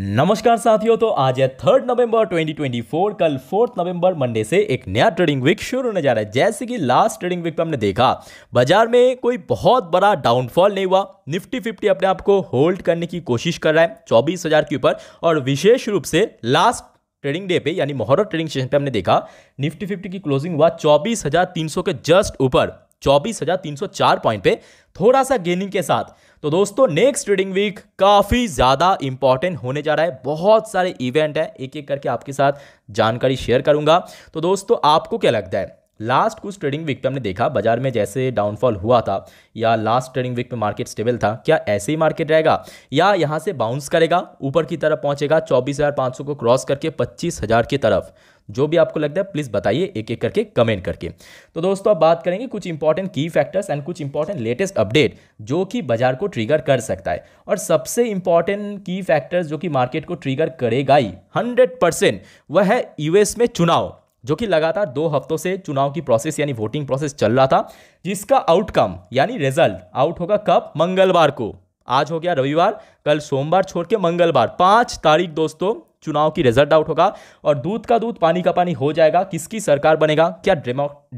नमस्कार साथियों तो आज है थर्ड नवंबर 2024 कल फोर्थ नवंबर मंडे से एक नया ट्रेडिंग वीक शुरू होने जा रहा है जैसे कि लास्ट ट्रेडिंग वीक पर हमने देखा बाजार में कोई बहुत बड़ा डाउनफॉल नहीं हुआ निफ्टी फिफ्टी अपने आप को होल्ड करने की कोशिश कर रहा है चौबीस हजार के ऊपर और विशेष रूप से लास्ट ट्रेडिंग डे पे यानी मोहर ट्रेडिंग सेशन पे हमने देखा निफ्टी फिफ्टी की क्लोजिंग हुआ चौबीस के जस्ट ऊपर चौबीस हजार तीन सौ चार पॉइंट पे थोड़ा सा गेनिंग के साथ तो दोस्तों नेक्स्ट ट्रेडिंग वीक काफ़ी ज़्यादा इंपॉर्टेंट होने जा रहा है बहुत सारे इवेंट है एक एक करके आपके साथ जानकारी शेयर करूंगा तो दोस्तों आपको क्या लगता है लास्ट कुछ ट्रेडिंग वीक पे हमने देखा बाजार में जैसे डाउनफॉल हुआ था या लास्ट ट्रेडिंग वीक पे मार्केट स्टेबल था क्या ऐसे ही मार्केट रहेगा या यहाँ से बाउंस करेगा ऊपर की तरफ पहुँचेगा चौबीस हज़ार पाँच सौ को क्रॉस करके पच्चीस हज़ार की तरफ जो भी आपको लगता है प्लीज़ बताइए एक एक करके कमेंट करके तो दोस्तों अब बात करेंगे कुछ इंपॉर्टेंट की फैक्टर्स एंड कुछ इंपॉर्टेंट लेटेस्ट अपडेट जो कि बाजार को ट्रिगर कर सकता है और सबसे इंपॉर्टेंट की फैक्टर्स जो कि मार्केट को ट्रिगर करेगा ही हंड्रेड परसेंट वह है यूएस में चुनाव जो कि लगातार दो हफ्तों से चुनाव की प्रोसेस यानी वोटिंग प्रोसेस चल रहा था जिसका आउटकम यानी रिजल्ट आउट होगा कब मंगलवार को आज हो गया रविवार कल सोमवार छोड़ के मंगलवार पाँच तारीख दोस्तों चुनाव की रिजल्ट आउट होगा और दूध का दूध पानी का पानी हो जाएगा किसकी सरकार बनेगा क्या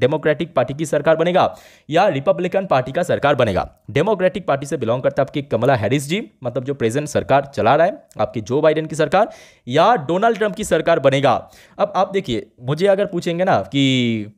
डेमोक्रेटिक पार्टी की सरकार बनेगा या रिपब्लिकन पार्टी का सरकार बनेगा डेमोक्रेटिक पार्टी से बिलोंग करता है आपकी कमला हैरिस जी मतलब जो प्रेजेंट सरकार चला रहा है आपकी जो बाइडेन की सरकार या डोनाल्ड ट्रंप की सरकार बनेगा अब आप देखिए मुझे अगर पूछेंगे ना कि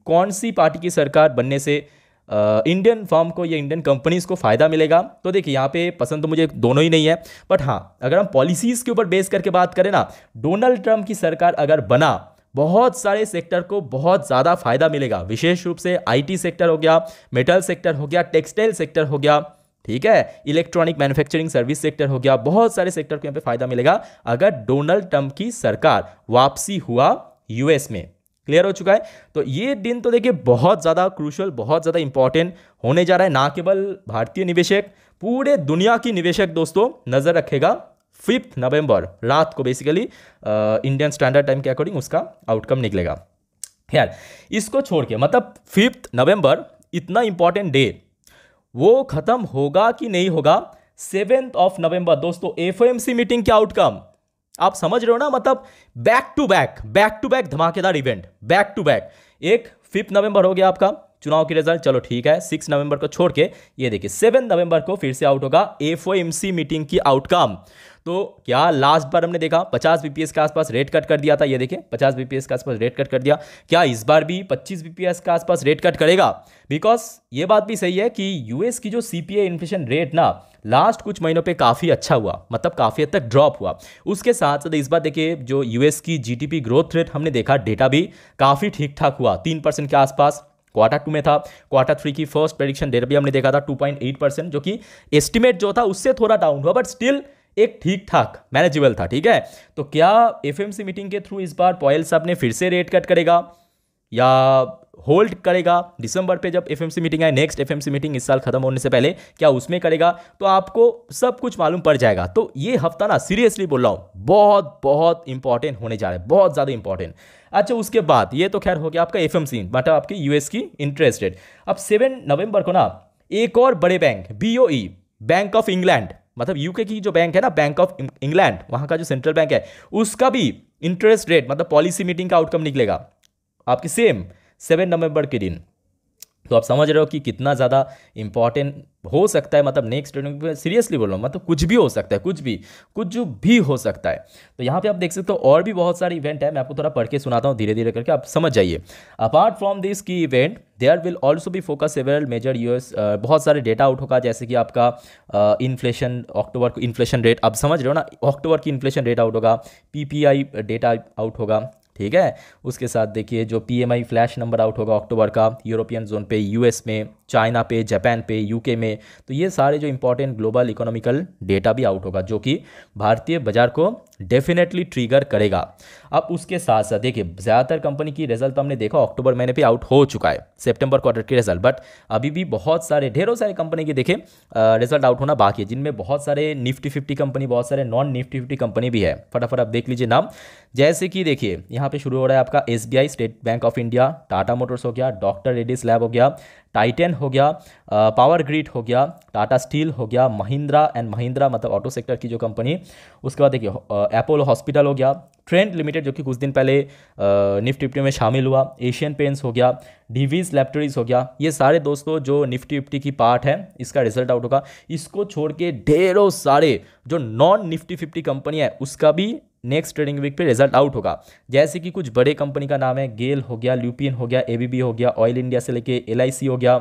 कौन सी पार्टी की सरकार बनने से इंडियन फॉर्म को या इंडियन कंपनीज़ को फ़ायदा मिलेगा तो देखिए यहाँ पे पसंद तो मुझे दोनों ही नहीं है बट हाँ अगर हम पॉलिसीज़ के ऊपर बेस करके बात करें ना डोनाल्ड ट्रंप की सरकार अगर बना बहुत सारे सेक्टर को बहुत ज़्यादा फायदा मिलेगा विशेष रूप से आईटी सेक्टर हो गया मेटल सेक्टर हो गया टेक्सटाइल सेक्टर हो गया ठीक है इलेक्ट्रॉनिक मैन्युफैक्चरिंग सर्विस सेक्टर हो गया बहुत सारे सेक्टर को यहाँ पे फायदा मिलेगा अगर डोनाल्ड ट्रंप की सरकार वापसी हुआ यूएस में क्लियर हो चुका है तो ये दिन तो देखिए बहुत ज़्यादा क्रूशल बहुत ज़्यादा इंपॉर्टेंट होने जा रहा है ना केवल भारतीय निवेशक पूरे दुनिया की निवेशक दोस्तों नज़र रखेगा फिफ्थ नवंबर रात को बेसिकली इंडियन स्टैंडर्ड टाइम के अकॉर्डिंग उसका आउटकम निकलेगा यार इसको छोड़ के मतलब फिफ्थ नवंबर इतना इंपॉर्टेंट डे वो ख़त्म होगा कि नहीं होगा सेवेंथ ऑफ नवंबर दोस्तों एफ मीटिंग के आउटकम आप समझ रहे हो ना मतलब back to back back to back धमाकेदार इवेंट बैक टू बैक एक फिफ्थ नवंबर हो गया आपका चुनाव के रिजल्ट चलो ठीक है सिक्स नवंबर को छोड़ के ये देखिए सेवन नवंबर को फिर से आउट होगा एफ मीटिंग की आउटकम तो क्या लास्ट बार हमने देखा पचास बीपीएस के आसपास रेट कट कर दिया था ये देखें पचास बीपीएस के आसपास रेट कट कर दिया क्या इस बार भी पच्चीस बीपीएस के आसपास रेट कट करेगा बिकॉज ये बात भी सही है कि यूएस की जो सीपीए इन्फ्लेशन रेट ना लास्ट कुछ महीनों पे काफ़ी अच्छा हुआ मतलब काफ़ी हद तक ड्रॉप हुआ उसके साथ साथ इस बार देखिए जो यूएस की जीडीपी ग्रोथ रेट हमने देखा डेटा भी काफ़ी ठीक ठाक हुआ तीन परसेंट के आसपास क्वार्टर टू में था क्वार्टर थ्री की फर्स्ट प्रडिक्शन डेटा भी हमने देखा था एट परसेंट जो कि एस्टिमेट जो था उससे थोड़ा डाउन हुआ बट स्टिल एक ठीक ठाक मैनेजेबल था ठीक है तो क्या एफएमसी मीटिंग के थ्रू इस बार पॉयल साहब ने फिर से रेट कट करेगा या होल्ड करेगा दिसंबर पे जब एफएमसी मीटिंग आए नेक्स्ट एफएमसी मीटिंग इस साल खत्म होने से पहले क्या उसमें करेगा तो आपको सब कुछ मालूम पड़ जाएगा तो ये हफ्ता ना सीरियसली बोल रहा हूँ बहुत बहुत इंपॉर्टेंट होने जा रहा है बहुत ज़्यादा इंपॉर्टेंट अच्छा उसके बाद ये तो खैर हो गया आपका एफ मतलब आपकी यूएस की इंटरेस्ट रेट अब सेवन नवंबर को ना एक और बड़े bank B bank of England मतलब यूके की जो बैंक है ना बैंक ऑफ इंग्लैंड वहाँ का जो सेंट्रल बैंक है उसका भी इंटरेस्ट रेट मतलब पॉलिसी मीटिंग का आउटकम निकलेगा आपकी सेम सेवन नवंबर के दिन तो आप समझ रहे हो कि कितना ज़्यादा इंपॉर्टेंट हो सकता है मतलब नेक्स्ट में सीरियसली बोल रहा हूँ मतलब कुछ भी हो सकता है कुछ भी कुछ भी हो सकता है तो यहाँ पे आप देख सकते हो और भी बहुत सारे इवेंट है मैं आपको थोड़ा पढ़ के सुनाता हूँ धीरे धीरे करके आप समझ जाइए apart from this key event there will also भी फोकस सेवरल मेजर यूएस बहुत सारे डेटा आउट होगा जैसे कि आपका इन्फ्लेशन uh, अक्टूबर को इन्फ्लेशन रेट अब समझ रहे हो ना अक्टूबर की इन्फ्लेशन रेट आउट होगा पीपीआई डेटा आउट होगा ठीक है उसके साथ देखिए जो पीएमआई फ्लैश नंबर आउट होगा अक्टूबर का यूरोपियन जोन पे यूएस में चाइना पे जापान पे यूके में तो ये सारे जो इंपॉर्टेंट ग्लोबल इकोनॉमिकल डेटा भी आउट होगा जो कि भारतीय बाजार को डेफिनेटली ट्रिगर करेगा अब उसके साथ साथ देखिए ज़्यादातर कंपनी की रिजल्ट तो हमने देखा अक्टूबर महीने पे आउट हो चुका है सितंबर क्वार्टर के रिजल्ट बट अभी भी बहुत सारे ढेरों सारे कंपनी के देखे रिजल्ट आउट होना बाकी है जिनमें बहुत सारे निफ्टी फिफ्टी कंपनी बहुत सारे नॉन निफ्टी फिफ्टी कंपनी भी है फटाफट आप देख लीजिए नाम जैसे कि देखिए यहाँ पे शुरू हो रहा है आपका S State Bank of India Tata Motors हो गया डॉक्टर रेडिस लैब हो गया टाइटन हो गया पावर ग्रिड हो गया टाटा स्टील हो गया महिंद्रा एंड महिंद्रा मतलब ऑटो सेक्टर की जो कंपनी उसके बाद देखिए अपोलो हॉस्पिटल हो गया ट्रेंड लिमिटेड जो कि कुछ दिन पहले निफ्टी फिफ्टी में शामिल हुआ एशियन पेंट्स हो गया डीवीज लैबोरीज हो गया ये सारे दोस्तों जो निफ्टी फिफ्टी की पार्ट है इसका रिजल्ट आउट होगा इसको छोड़ के ढेरों सारे जो नॉन निफ्टी फिफ्टी कंपनियाँ है उसका भी नेक्स्ट ट्रेडिंग वीक पे रिजल्ट आउट होगा जैसे कि कुछ बड़े कंपनी का नाम है गेल हो गया ल्यूपियन हो गया एबीबी हो गया ऑयल इंडिया से लेके एल हो गया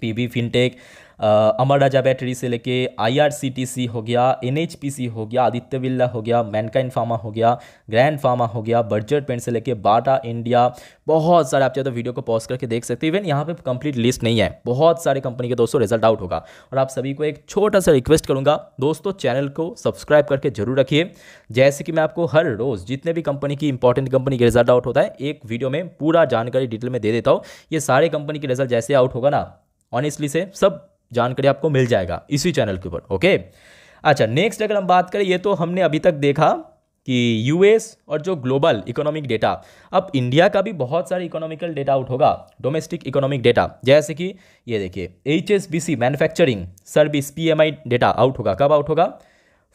PB Fintech Amara Raja battery से लेके आईआरसीटीसी हो गया एनएचपीसी हो गया आदित्य बिल्ला हो गया मैनकाइन फार्मा हो गया ग्रैंड फार्मा हो गया बर्जर पेंट से लेके बाटा इंडिया बहुत सारे आप चाहे तो वीडियो को पॉज करके देख सकते हैं इवन यहाँ पे कंप्लीट लिस्ट नहीं है बहुत सारे कंपनी के दोस्तों रिजल्ट आउट होगा और आप सभी को एक छोटा सा रिक्वेस्ट करूँगा दोस्तों चैनल को सब्सक्राइब करके जरूर रखिए जैसे कि मैं आपको हर रोज़ जितने भी कंपनी की इंपॉर्टेंट कंपनी के रिजल्ट आउट होता है एक वीडियो में पूरा जानकारी डिटेल में दे देता हूँ ये सारे कंपनी के रिजल्ट जैसे आउट होगा ना ऑनेस्टली से सब जानकारी आपको मिल जाएगा इसी चैनल के ऊपर ओके अच्छा नेक्स्ट अगर हम बात करें ये तो हमने अभी तक देखा कि यूएस और जो ग्लोबल इकोनॉमिक डेटा अब इंडिया का भी बहुत सारे इकोनॉमिकल डेटा आउट होगा डोमेस्टिक इकोनॉमिक डेटा जैसे कि ये देखिए H S B C manufacturing service P M I data out होगा कब आउट होगा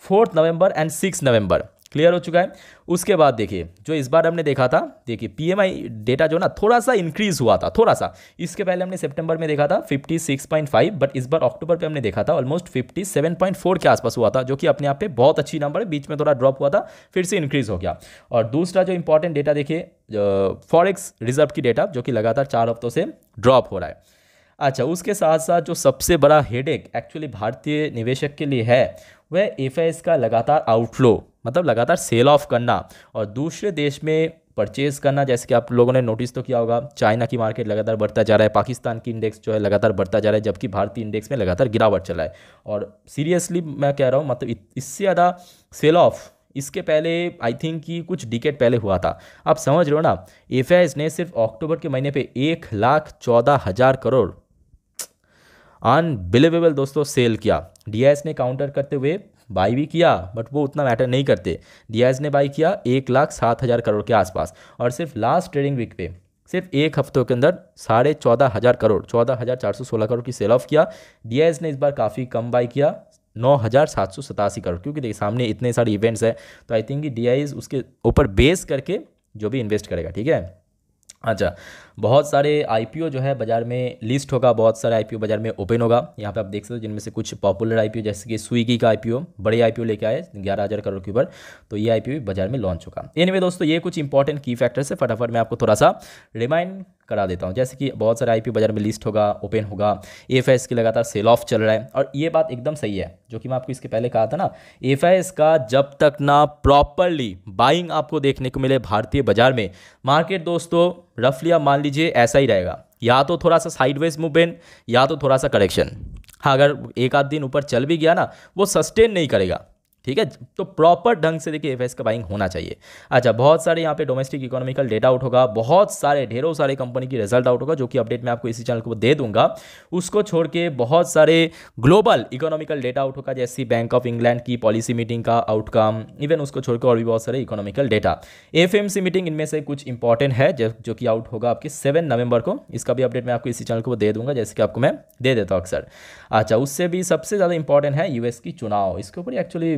fourth November and six November clear हो चुका है उसके बाद देखिए जो इस बार हमने देखा था देखिए पीएमआई डेटा जो ना थोड़ा सा इंक्रीज हुआ था थोड़ा सा इसके पहले हमने सितंबर में देखा था 56.5 बट इस बार अक्टूबर पे हमने देखा था ऑलमोस्ट 57.4 के आसपास हुआ था जो कि अपने आप पे बहुत अच्छी नंबर है बीच में थोड़ा ड्रॉप हुआ था फिर से इंक्रीज हो गया और दूसरा जो इंपॉर्टेंट डेटा देखिए फॉरिक्स रिजर्व की डेटा जो कि लगातार चार हफ्तों से ड्रॉप हो रहा है अच्छा उसके साथ साथ जो सबसे बड़ा हेडेक एक्चुअली भारतीय निवेशक के लिए है वह एफ का लगातार आउटफ्लो मतलब लगातार सेल ऑफ करना और दूसरे देश में परचेज़ करना जैसे कि आप लोगों ने नोटिस तो किया होगा चाइना की मार्केट लगातार बढ़ता जा रहा है पाकिस्तान की इंडेक्स जो है लगातार बढ़ता जा रहा है जबकि भारतीय इंडेक्स में लगातार गिरावट चला है और सीरियसली मैं कह रहा हूँ मतलब इससे ज़्यादा सेल ऑफ इसके पहले आई थिंक कि कुछ डिकेट पहले हुआ था आप समझ रहे हो ना एफ ने सिर्फ अक्टूबर के महीने पर एक लाख चौदह हज़ार करोड़ अनबिलीवेबल दोस्तों सेल किया डी ने काउंटर करते हुए बाई भी किया बट वो उतना मैटर नहीं करते डी ने बाई किया एक लाख सात हज़ार करोड़ के आसपास और सिर्फ लास्ट ट्रेडिंग वीक पे सिर्फ एक हफ्तों के अंदर साढ़े चौदह हज़ार करोड़ चौदह हज़ार चार सौ सोलह करोड़ की सेल ऑफ किया डी ने इस बार काफ़ी कम बाई किया नौ हज़ार सात सौ सतासी करोड़ क्योंकि देखिए सामने इतने सारे इवेंट्स हैं तो आई थिंक डी आई उसके ऊपर बेस करके जो भी इन्वेस्ट करेगा ठीक है अच्छा बहुत सारे आईपीओ जो है बाज़ार में लिस्ट होगा बहुत सारे आईपीओ बाज़ार में ओपन होगा यहाँ पे आप देख सकते हो जिनमें से कुछ पॉपुलर आईपीओ जैसे कि स्विगी का आईपीओ बड़े आईपीओ लेके आए ग्यारह हज़ार करोड़ के ऊपर तो ये आईपीओ बाज़ार में लॉन्च होगा एनीवे anyway, दोस्तों ये कुछ इंपॉर्टेंट की फैक्टर्स है फटाफट मैं आपको थोड़ा सा रिमाइंड करा देता हूँ जैसे कि बहुत सारे आई बाजार में लिस्ट होगा ओपन होगा ए एस की लगातार सेल ऑफ चल रहा है और ये बात एकदम सही है जो कि मैं आपको इसके पहले कहा था ना एफ का जब तक ना प्रॉपरली बाइंग आपको देखने को मिले भारतीय बाजार में मार्केट दोस्तों रफली आप मान लीजिए ऐसा ही रहेगा या तो थोड़ा सा साइडवेज मूवमेंट या तो थोड़ा सा करेक्शन हाँ अगर एक आध दिन ऊपर चल भी गया ना वो सस्टेन नहीं करेगा ठीक है तो प्रॉपर ढंग से देखिए एफ का बाइंग होना चाहिए अच्छा बहुत सारे यहाँ पे डोमेस्टिक इकोनॉमिकल डेटा आउट होगा बहुत सारे ढेरों सारे कंपनी की रिजल्ट आउट होगा जो कि अपडेट मैं आपको इसी चैनल को दे दूंगा उसको छोड़ के बहुत सारे ग्लोबल इकोनॉमिकल डेटा आउट होगा जैसे बैंक ऑफ इंग्लैंड की पॉलिसी मीटिंग का आउटकम इवन उसको छोड़कर और भी बहुत सारे इकोनॉमिकल डेटा एफ मीटिंग इनमें से कुछ इंपॉर्टेंट है जो कि आउट होगा आपके सेवन नवंबर को इसका भी अपडेट मैं आपको इसी चैनल को दे दूंगा जैसे कि आपको मैं दे देता हूँ अक्सर अच्छा उससे भी सबसे ज़्यादा इंपॉर्टेंट है यूएस की चुनाव इसके ऊपर एक्चुअली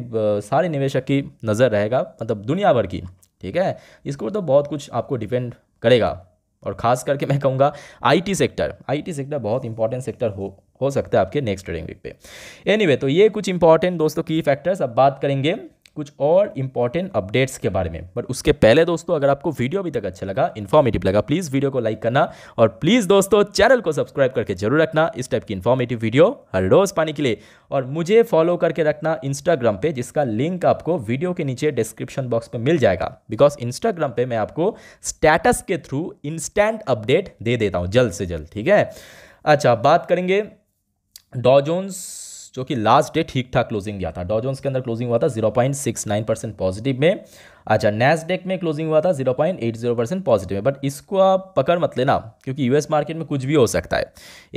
सारे निवेशक की नज़र रहेगा मतलब दुनिया भर की ठीक है इसको तो बहुत कुछ आपको डिपेंड करेगा और ख़ास करके मैं कहूँगा आईटी सेक्टर आईटी सेक्टर बहुत इंपॉर्टेंट सेक्टर हो हो सकता है आपके नेक्स्ट ट्रेडिंग वीक पे एनीवे anyway, तो ये कुछ इंपॉर्टेंट दोस्तों की फैक्टर्स अब बात करेंगे कुछ और इंपॉर्टेंट अपडेट्स के बारे में बट उसके पहले दोस्तों अगर आपको वीडियो अभी तक अच्छा लगा इन्फॉर्मेटिव लगा प्लीज़ वीडियो को लाइक करना और प्लीज़ दोस्तों चैनल को सब्सक्राइब करके जरूर रखना इस टाइप की इन्फॉर्मेटिव वीडियो हर रोज़ पाने के लिए और मुझे फॉलो करके रखना इंस्टाग्राम पे जिसका लिंक आपको वीडियो के नीचे डिस्क्रिप्शन बॉक्स में मिल जाएगा बिकॉज इंस्टाग्राम पे मैं आपको स्टेटस के थ्रू इंस्टेंट अपडेट दे देता हूँ जल्द से जल्द ठीक है अच्छा बात करेंगे डॉजोन्स जो कि लास्ट डे ठीक ठाक क्लोजिंग दिया था डॉजोन्स के अंदर क्लोजिंग हुआ था 0.69 परसेंट पॉजिटिव में अच्छा नैसडेक में क्लोजिंग हुआ था 0.80 परसेंट पॉजिटिव में बट इसको आप पकड़ मत लेना क्योंकि यूएस मार्केट में कुछ भी हो सकता है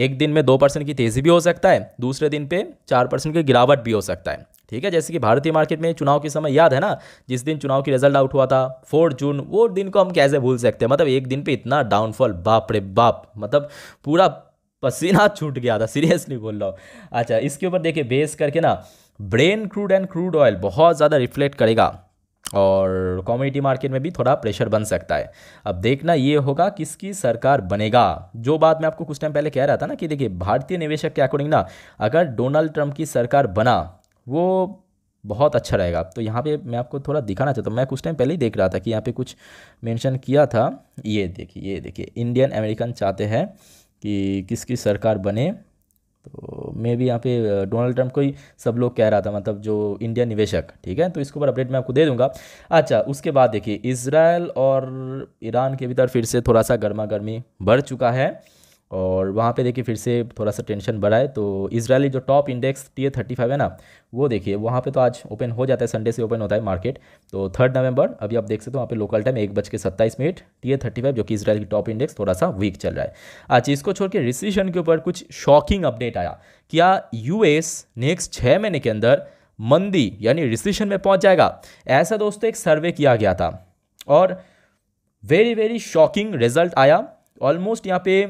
एक दिन में दो परसेंट की तेज़ी भी हो सकता है दूसरे दिन पे चार परसेंट की गिरावट भी हो सकता है ठीक है जैसे कि भारतीय मार्केट में चुनाव के समय याद है ना जिस दिन चुनाव की रिजल्ट आउट हुआ था फोर्थ जून वो दिन को हम कैसे भूल सकते हैं मतलब एक दिन पे इतना डाउनफॉल बाप रे बाप मतलब पूरा पसीना छूट गया था सीरियसली बोल रहा हूँ अच्छा इसके ऊपर देखिए बेस करके ना Brent crude and crude oil बहुत ज़्यादा रिफ्लेक्ट करेगा और कॉमोडिटी मार्केट में भी थोड़ा प्रेशर बन सकता है अब देखना ये होगा किसकी सरकार बनेगा जो बात मैं आपको कुछ टाइम पहले कह रहा था ना कि देखिए भारतीय निवेशक के अकॉर्डिंग ना अगर डोनाल्ड ट्रंप की सरकार बना वो बहुत अच्छा रहेगा तो यहाँ पे मैं आपको थोड़ा दिखाना चाहता हूँ मैं कुछ टाइम पहले ही देख रहा था कि यहाँ पे कुछ मेंशन किया था ये देखिए ये देखिए इंडियन अमेरिकन चाहते हैं कि किसकी सरकार बने तो मे भी यहाँ पे डोनाल्ड ट्रंप को ही सब लोग कह रहा था मतलब जो इंडिया निवेशक ठीक है तो इसके ऊपर अपडेट मैं आपको दे दूंगा अच्छा उसके बाद देखिए इसराइल और ईरान के भीतर फिर से थोड़ा सा गर्मा गर्मी बढ़ चुका है और वहाँ पे देखिए फिर से थोड़ा सा टेंशन बढ़ा है तो इसराइली जो top index T A thirty five है ना वो देखिए वहाँ पे तो आज ओपन हो जाता है संडे से ओपन होता है मार्केट तो थर्ड नवंबर अभी आप देख सकते हो वहाँ पे लोकल टाइम एक बज के सत्ताईस minute T A thirty five जो कि इसराइल की टॉप इंडेक्स थोड़ा सा वीक चल रहा है अच्छा इसको छोड़ के रिसीशन के ऊपर कुछ शॉकिंग अपडेट आया क्या यू नेक्स्ट छः महीने के अंदर मंदी यानी रिसीशन में पहुँच जाएगा ऐसा दोस्तों एक सर्वे किया गया था और वेरी वेरी शॉकिंग रिजल्ट आया ऑलमोस्ट यहाँ पे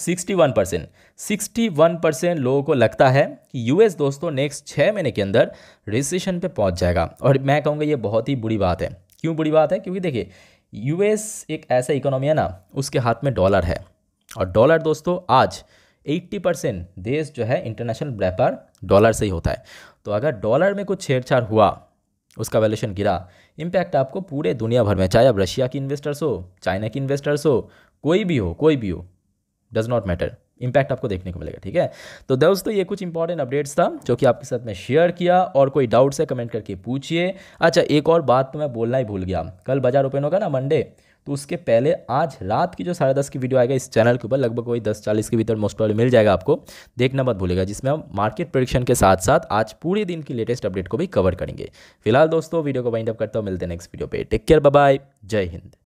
sixty one percent sixty one percent लोगों को लगता है कि यूएस दोस्तों नेक्स्ट छः महीने के अंदर रिसेशन पे पहुंच जाएगा और मैं कहूँगा ये बहुत ही बुरी बात है क्यों बुरी बात है क्योंकि देखिए यूएस एक ऐसा इकोनॉमी है ना उसके हाथ में डॉलर है और डॉलर दोस्तों आज 80 परसेंट देश जो है इंटरनेशनल व्यापार डॉलर से ही होता है तो अगर डॉलर में कुछ छेड़छाड़ हुआ उसका वैल्यूशन गिरा इम्पैक्ट आपको पूरे दुनिया भर में चाहे आप रशिया के इन्वेस्टर्स हो चाइना के इन्वेस्टर्स हो कोई भी हो कोई भी हो डज नॉट मैटर इम्पैक्ट आपको देखने को मिलेगा ठीक है तो दोस्तों ये कुछ इंपॉर्टेंट अपडेट्स था जो कि आपके साथ मैं शेयर किया और कोई डाउट्स है कमेंट करके पूछिए अच्छा एक और बात तो मैं बोलना ही भूल गया कल बाजार ओपन होगा ना मंडे तो उसके पहले आज रात की जो साढ़े दस की वीडियो आएगा इस चैनल के ऊपर लगभग वही दस चालीस के भीतर मोस्ट प्रॉब्लम मिल जाएगा आपको देखना मत भूलेगा जिसमें हम मार्केट प्रोडिक्शन के साथ साथ आज पूरे दिन की लेटेस्ट अपडेट को भी कवर करेंगे फिलहाल दोस्तों वीडियो को वाइंड अप करता हूँ मिलते हैं नेक्स्ट वीडियो पर take care bye Jai Hind